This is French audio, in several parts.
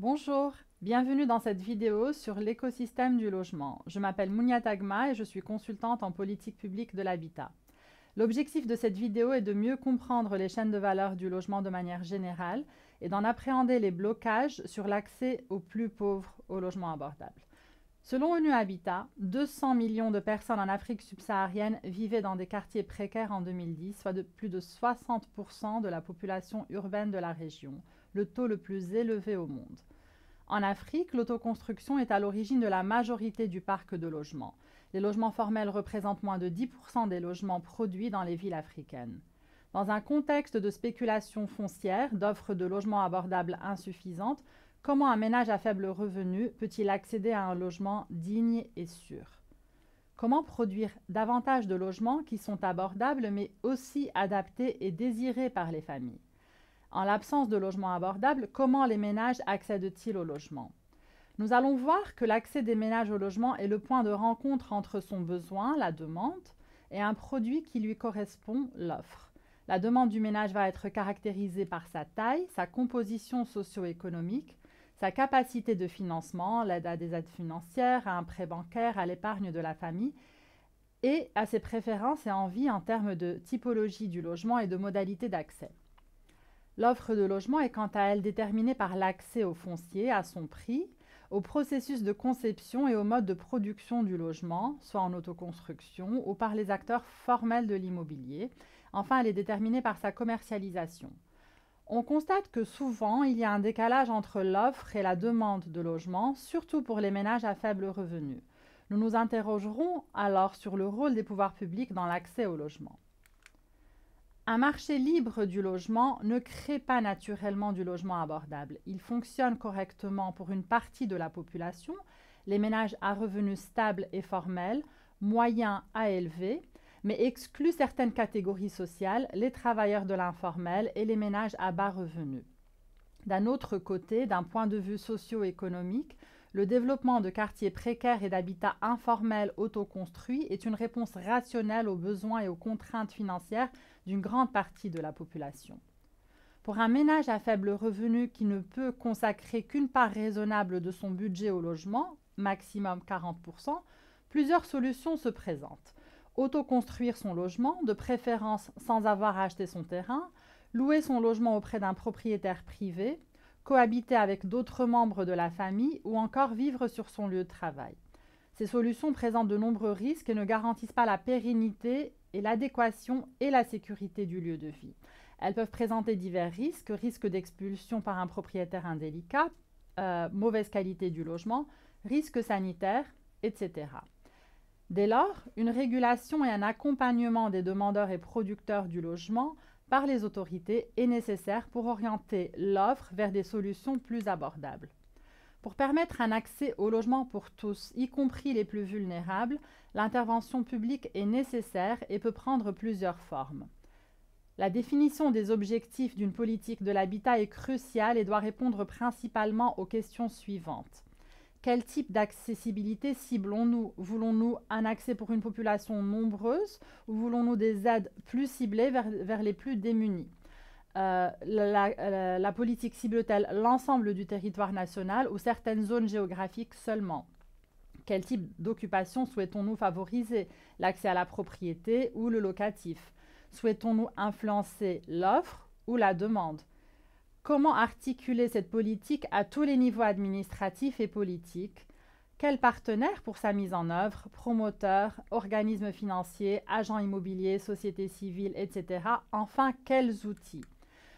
Bonjour, bienvenue dans cette vidéo sur l'écosystème du logement. Je m'appelle Mounia Tagma et je suis consultante en politique publique de l'habitat. L'objectif de cette vidéo est de mieux comprendre les chaînes de valeur du logement de manière générale et d'en appréhender les blocages sur l'accès aux plus pauvres au logement abordable. Selon ONU Habitat, 200 millions de personnes en Afrique subsaharienne vivaient dans des quartiers précaires en 2010, soit de plus de 60% de la population urbaine de la région le taux le plus élevé au monde. En Afrique, l'autoconstruction est à l'origine de la majorité du parc de logements. Les logements formels représentent moins de 10% des logements produits dans les villes africaines. Dans un contexte de spéculation foncière, d'offres de logements abordables insuffisantes, comment un ménage à faible revenu peut-il accéder à un logement digne et sûr Comment produire davantage de logements qui sont abordables mais aussi adaptés et désirés par les familles en l'absence de logements abordable, comment les ménages accèdent-ils au logement Nous allons voir que l'accès des ménages au logement est le point de rencontre entre son besoin, la demande, et un produit qui lui correspond, l'offre. La demande du ménage va être caractérisée par sa taille, sa composition socio-économique, sa capacité de financement, l'aide à des aides financières, à un prêt bancaire, à l'épargne de la famille, et à ses préférences et envies en termes de typologie du logement et de modalités d'accès. L'offre de logement est quant à elle déterminée par l'accès au foncier, à son prix, au processus de conception et au mode de production du logement, soit en autoconstruction ou par les acteurs formels de l'immobilier. Enfin, elle est déterminée par sa commercialisation. On constate que souvent, il y a un décalage entre l'offre et la demande de logement, surtout pour les ménages à faible revenu. Nous nous interrogerons alors sur le rôle des pouvoirs publics dans l'accès au logement. Un marché libre du logement ne crée pas naturellement du logement abordable. Il fonctionne correctement pour une partie de la population, les ménages à revenus stables et formels, moyens à élevés, mais exclut certaines catégories sociales, les travailleurs de l'informel et les ménages à bas revenus. D'un autre côté, d'un point de vue socio-économique, le développement de quartiers précaires et d'habitats informels autoconstruits est une réponse rationnelle aux besoins et aux contraintes financières d'une grande partie de la population. Pour un ménage à faible revenu qui ne peut consacrer qu'une part raisonnable de son budget au logement, maximum 40%, plusieurs solutions se présentent. Autoconstruire son logement, de préférence sans avoir acheté son terrain, louer son logement auprès d'un propriétaire privé, cohabiter avec d'autres membres de la famille ou encore vivre sur son lieu de travail. Ces solutions présentent de nombreux risques et ne garantissent pas la pérennité et l'adéquation et la sécurité du lieu de vie. Elles peuvent présenter divers risques, risque d'expulsion par un propriétaire indélicat, euh, mauvaise qualité du logement, risques sanitaires, etc. Dès lors, une régulation et un accompagnement des demandeurs et producteurs du logement par les autorités est nécessaire pour orienter l'offre vers des solutions plus abordables. Pour permettre un accès au logement pour tous, y compris les plus vulnérables, l'intervention publique est nécessaire et peut prendre plusieurs formes. La définition des objectifs d'une politique de l'habitat est cruciale et doit répondre principalement aux questions suivantes quel type d'accessibilité ciblons-nous Voulons-nous un accès pour une population nombreuse ou voulons-nous des aides plus ciblées vers, les plus démunis euh, la, euh, la, politique cible-t-elle l'ensemble du territoire national ou certaines zones géographiques seulement Quel type d'occupation souhaitons-nous favoriser L'accès à la propriété ou le locatif Souhaitons-nous influencer l'offre ou la demande Comment articuler cette politique à tous les niveaux administratifs et politiques Quels partenaires pour sa mise en œuvre Promoteurs, organismes financiers, agents immobiliers, sociétés civiles, etc. Enfin, quels outils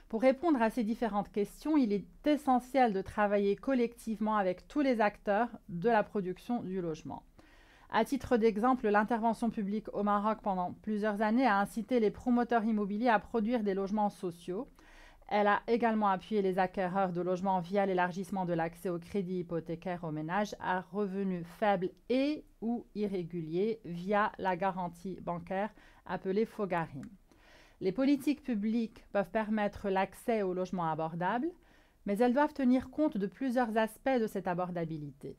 pour répondre à ces différentes questions, il est essentiel de travailler collectivement avec tous les acteurs de la production du logement. À titre d'exemple, l'intervention publique au Maroc pendant plusieurs années a incité les promoteurs immobiliers à produire des logements sociaux, elle a également appuyé les acquéreurs de logements via l'élargissement de l'accès au crédit hypothécaire aux ménages à revenus faibles et ou irréguliers via la garantie bancaire appelée Fogarim. Les politiques publiques peuvent permettre l'accès aux logements abordables, mais elles doivent tenir compte de plusieurs aspects de cette abordabilité.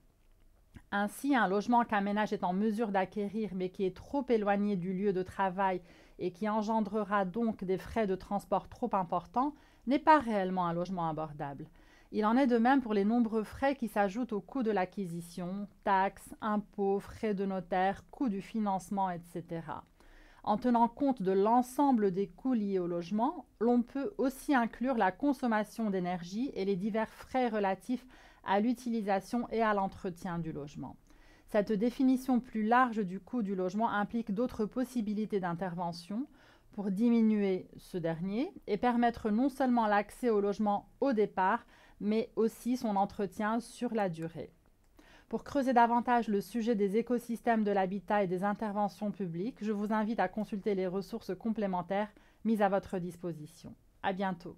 Ainsi, un logement qu'un ménage est en mesure d'acquérir mais qui est trop éloigné du lieu de travail et qui engendrera donc des frais de transport trop importants n'est pas réellement un logement abordable. Il en est de même pour les nombreux frais qui s'ajoutent au coût de l'acquisition, taxes, impôts, frais de notaire, coûts du financement, etc. En tenant compte de l'ensemble des coûts liés au logement, l'on peut aussi inclure la consommation d'énergie et les divers frais relatifs à l'utilisation et à l'entretien du logement. Cette définition plus large du coût du logement implique d'autres possibilités d'intervention, pour diminuer ce dernier et permettre non seulement l'accès au logement au départ, mais aussi son entretien sur la durée. Pour creuser davantage le sujet des écosystèmes de l'habitat et des interventions publiques, je vous invite à consulter les ressources complémentaires mises à votre disposition. À bientôt.